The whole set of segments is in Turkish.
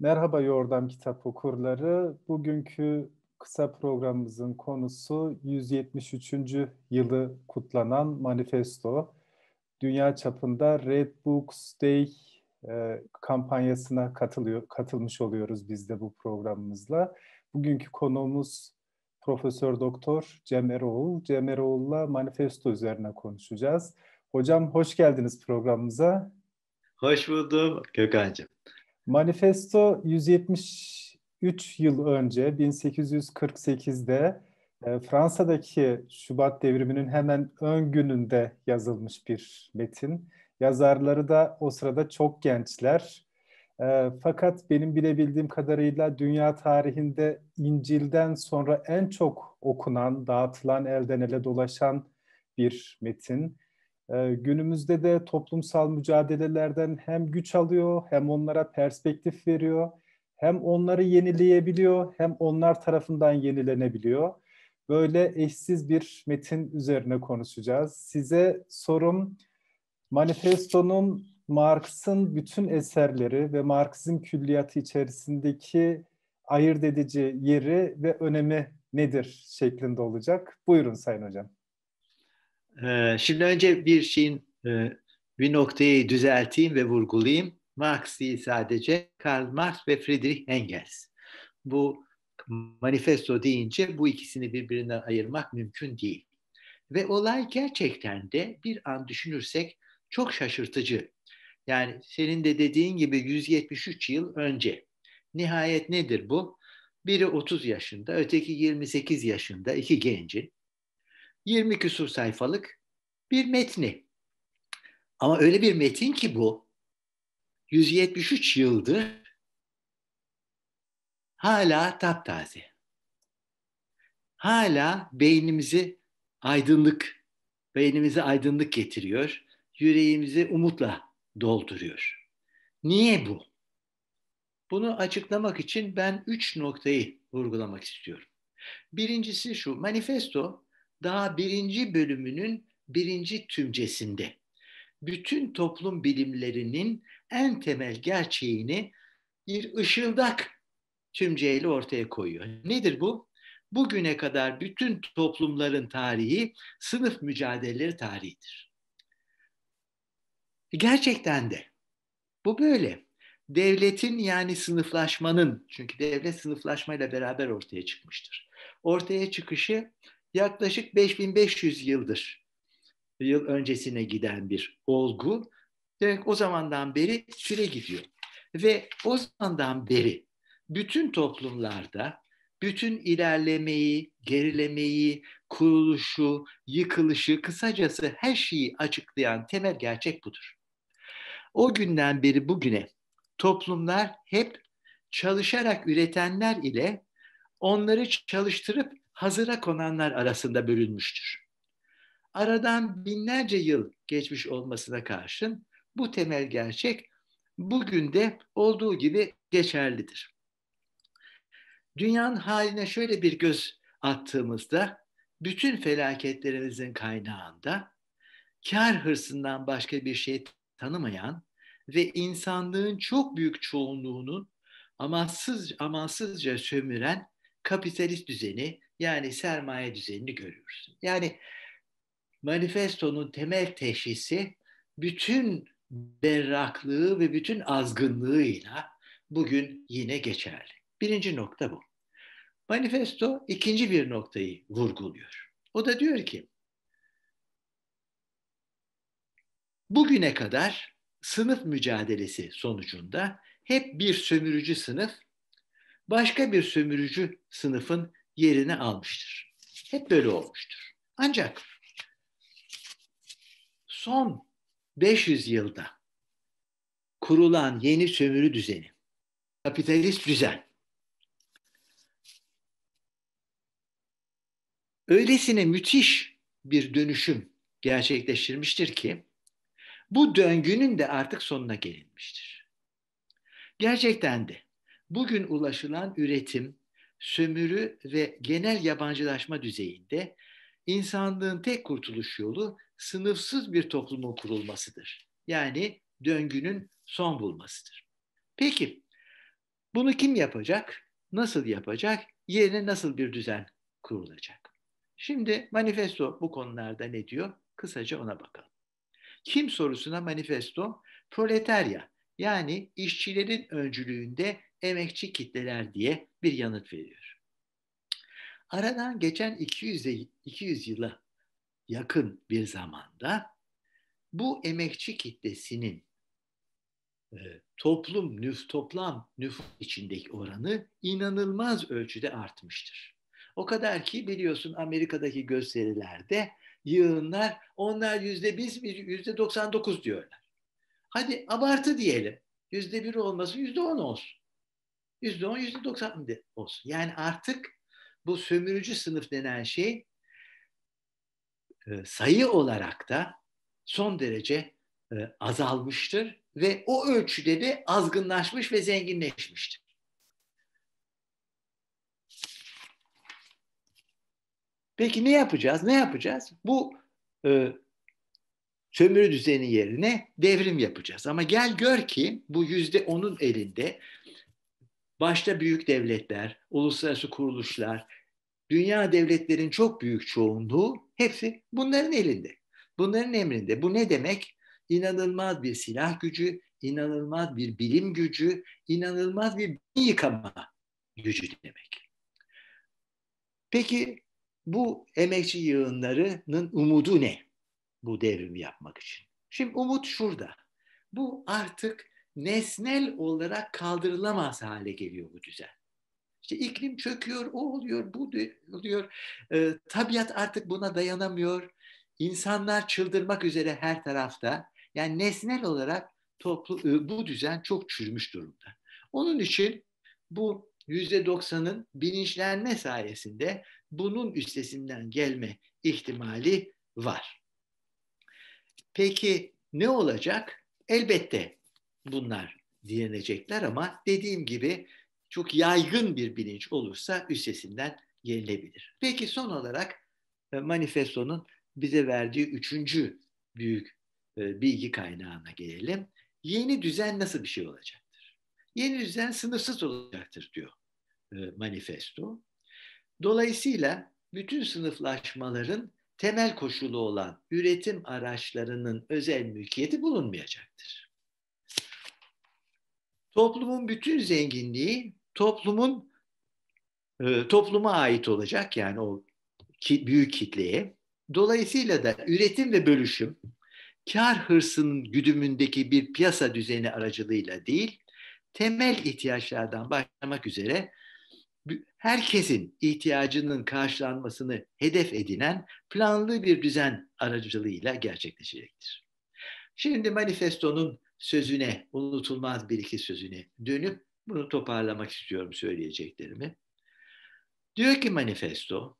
Merhaba Yordam Kitap Okurları. Bugünkü kısa programımızın konusu 173. yılı kutlanan manifesto. Dünya çapında Red Books Day e, kampanyasına katılıyor, katılmış oluyoruz biz de bu programımızla. Bugünkü konuğumuz Profesör Doktor Cem Eroğlu. Cem Eroğlu'la manifesto üzerine konuşacağız. Hocam hoş geldiniz programımıza. Hoş buldum Gökhan'cığım. Manifesto 173 yıl önce 1848'de e, Fransa'daki Şubat devriminin hemen ön gününde yazılmış bir metin. Yazarları da o sırada çok gençler. E, fakat benim bilebildiğim kadarıyla dünya tarihinde İncil'den sonra en çok okunan, dağıtılan, elden ele dolaşan bir metin. Ee, günümüzde de toplumsal mücadelelerden hem güç alıyor, hem onlara perspektif veriyor, hem onları yenileyebiliyor, hem onlar tarafından yenilenebiliyor. Böyle eşsiz bir metin üzerine konuşacağız. Size sorum, manifestonun Marx'ın bütün eserleri ve Marx'ın külliyatı içerisindeki ayırt edici yeri ve önemi nedir şeklinde olacak. Buyurun Sayın Hocam. Ee, şimdi önce bir şeyin e, bir noktayı düzelteyim ve vurgulayayım. Marx değil sadece Karl Marx ve Friedrich Engels. Bu manifesto deyince bu ikisini birbirinden ayırmak mümkün değil. Ve olay gerçekten de bir an düşünürsek çok şaşırtıcı. Yani senin de dediğin gibi 173 yıl önce. Nihayet nedir bu? Biri 30 yaşında, öteki 28 yaşında iki gencin 20 küsur sayfalık bir metni. Ama öyle bir metin ki bu 173 yıldır hala taptaze. Hala beynimizi aydınlık, beynimizi aydınlık getiriyor, yüreğimizi umutla dolduruyor. Niye bu? Bunu açıklamak için ben üç noktayı vurgulamak istiyorum. Birincisi şu, manifesto daha birinci bölümünün birinci tümcesinde bütün toplum bilimlerinin en temel gerçeğini bir ışıldak tümceyle ortaya koyuyor. Nedir bu? Bugüne kadar bütün toplumların tarihi sınıf mücadeleleri tarihidir. Gerçekten de bu böyle. Devletin yani sınıflaşmanın çünkü devlet sınıflaşmayla beraber ortaya çıkmıştır. Ortaya çıkışı yaklaşık 5500 yıldır yıl öncesine giden bir olgu. Demek o zamandan beri süre gidiyor. Ve o zamandan beri bütün toplumlarda bütün ilerlemeyi, gerilemeyi, kuruluşu, yıkılışı, kısacası her şeyi açıklayan temel gerçek budur. O günden beri bugüne toplumlar hep çalışarak üretenler ile onları çalıştırıp hazıra konanlar arasında bölünmüştür. Aradan binlerce yıl geçmiş olmasına karşın bu temel gerçek bugün de olduğu gibi geçerlidir. Dünyanın haline şöyle bir göz attığımızda bütün felaketlerimizin kaynağında kar hırsından başka bir şey tanımayan ve insanlığın çok büyük çoğunluğunun amansız, amansızca sömüren kapitalist düzeni yani sermaye düzenini görüyorsun. Yani manifestonun temel teşhisi bütün berraklığı ve bütün azgınlığıyla bugün yine geçerli. Birinci nokta bu. Manifesto ikinci bir noktayı vurguluyor. O da diyor ki, bugüne kadar sınıf mücadelesi sonucunda hep bir sömürücü sınıf, başka bir sömürücü sınıfın yerini almıştır. Hep böyle olmuştur. Ancak son 500 yılda kurulan yeni sömürü düzeni, kapitalist düzen öylesine müthiş bir dönüşüm gerçekleştirmiştir ki bu döngünün de artık sonuna gelinmiştir. Gerçekten de bugün ulaşılan üretim, sömürü ve genel yabancılaşma düzeyinde insanlığın tek kurtuluş yolu sınıfsız bir toplumun kurulmasıdır. Yani döngünün son bulmasıdır. Peki bunu kim yapacak? Nasıl yapacak? Yerine nasıl bir düzen kurulacak? Şimdi manifesto bu konularda ne diyor? Kısaca ona bakalım. Kim sorusuna manifesto proletarya yani işçilerin öncülüğünde emekçi kitleler diye bir yanıt veriyor. Aradan geçen 200, 200 yıla yakın bir zamanda bu emekçi kitlesinin e, toplum nüf toplam nüfus içindeki oranı inanılmaz ölçüde artmıştır. O kadar ki biliyorsun Amerika'daki gösterilerde yığınlar onlar yüzde biz yüzde 99 diyorlar. Hadi abartı diyelim. Yüzde bir olmasın yüzde on olsun. Yüzde on, yüzde doksan olsun. Yani artık bu sömürücü sınıf denen şey e, sayı olarak da son derece e, azalmıştır ve o ölçüde de azgınlaşmış ve zenginleşmiştir. Peki ne yapacağız? Ne yapacağız? Bu e, sömürü düzeni yerine devrim yapacağız. Ama gel gör ki bu yüzde onun elinde başta büyük devletler, uluslararası kuruluşlar, dünya devletlerin çok büyük çoğunluğu hepsi bunların elinde. Bunların emrinde. Bu ne demek? İnanılmaz bir silah gücü, inanılmaz bir bilim gücü, inanılmaz bir yıkama gücü demek. Peki bu emekçi yığınlarının umudu ne? Bu devrimi yapmak için. Şimdi umut şurada. Bu artık nesnel olarak kaldırılamaz hale geliyor bu düzen. İşte iklim çöküyor, o oluyor, bu oluyor. E, tabiat artık buna dayanamıyor. İnsanlar çıldırmak üzere her tarafta. Yani nesnel olarak toplu, e, bu düzen çok çürümüş durumda. Onun için bu %90'ın bilinçlenme sayesinde bunun üstesinden gelme ihtimali var. Peki ne olacak? Elbette bunlar direnecekler ama dediğim gibi çok yaygın bir bilinç olursa üstesinden gelinebilir. Peki son olarak e, manifestonun bize verdiği üçüncü büyük e, bilgi kaynağına gelelim. Yeni düzen nasıl bir şey olacaktır? Yeni düzen sınırsız olacaktır diyor e, manifesto. Dolayısıyla bütün sınıflaşmaların temel koşulu olan üretim araçlarının özel mülkiyeti bulunmayacaktır. Toplumun bütün zenginliği toplumun e, topluma ait olacak yani o ki, büyük kitleye. Dolayısıyla da üretim ve bölüşüm kar hırsının güdümündeki bir piyasa düzeni aracılığıyla değil, temel ihtiyaçlardan başlamak üzere herkesin ihtiyacının karşılanmasını hedef edinen planlı bir düzen aracılığıyla gerçekleşecektir. Şimdi manifestonun sözüne, unutulmaz bir iki sözüne dönüp bunu toparlamak istiyorum söyleyeceklerimi. Diyor ki manifesto,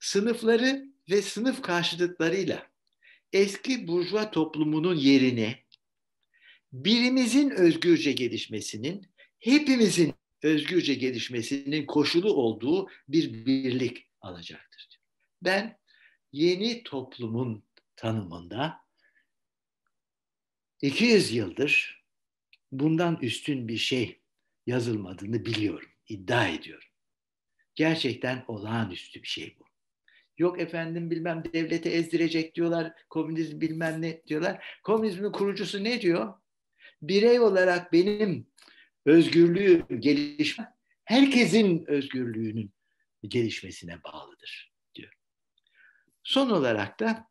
sınıfları ve sınıf karşıtlıklarıyla eski burjuva toplumunun yerine birimizin özgürce gelişmesinin, hepimizin özgürce gelişmesinin koşulu olduğu bir birlik alacaktır. Ben yeni toplumun tanımında 200 yıldır bundan üstün bir şey yazılmadığını biliyorum, iddia ediyorum. Gerçekten olağanüstü bir şey bu. Yok efendim bilmem devlete ezdirecek diyorlar, komünizm bilmem ne diyorlar. Komünizmin kurucusu ne diyor? Birey olarak benim özgürlüğüm gelişme, herkesin özgürlüğünün gelişmesine bağlıdır diyor. Son olarak da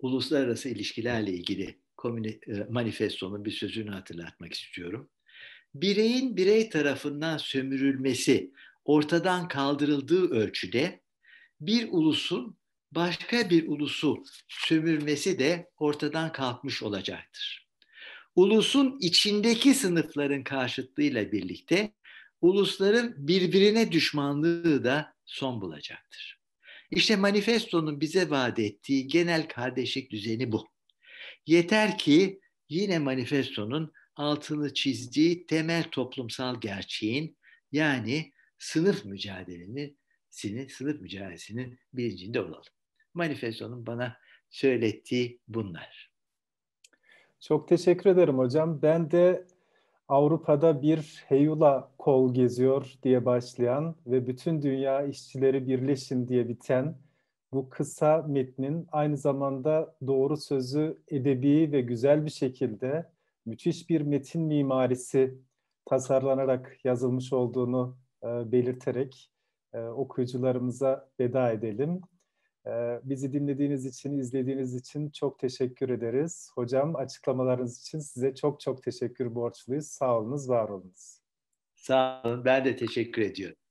uluslararası ilişkilerle ilgili komüni, e, manifestonun bir sözünü hatırlatmak istiyorum. Bireyin birey tarafından sömürülmesi ortadan kaldırıldığı ölçüde bir ulusun başka bir ulusu sömürmesi de ortadan kalkmış olacaktır. Ulusun içindeki sınıfların karşıtlığıyla birlikte ulusların birbirine düşmanlığı da son bulacaktır. İşte manifestonun bize vaat ettiği genel kardeşlik düzeni bu. Yeter ki yine manifestonun altını çizdiği temel toplumsal gerçeğin yani sınıf mücadelenin sınıf mücadelesinin bilincinde olalım. Manifestonun bana söylettiği bunlar. Çok teşekkür ederim hocam. Ben de Avrupa'da bir heyula kol geziyor diye başlayan ve bütün dünya işçileri birleşin diye biten bu kısa metnin aynı zamanda doğru sözü edebi ve güzel bir şekilde müthiş bir metin mimarisi tasarlanarak yazılmış olduğunu e, belirterek e, okuyucularımıza veda edelim. E, bizi dinlediğiniz için, izlediğiniz için çok teşekkür ederiz. Hocam açıklamalarınız için size çok çok teşekkür borçluyuz. Sağ olunuz, var olunuz. Sağ olun, ben de teşekkür ediyorum.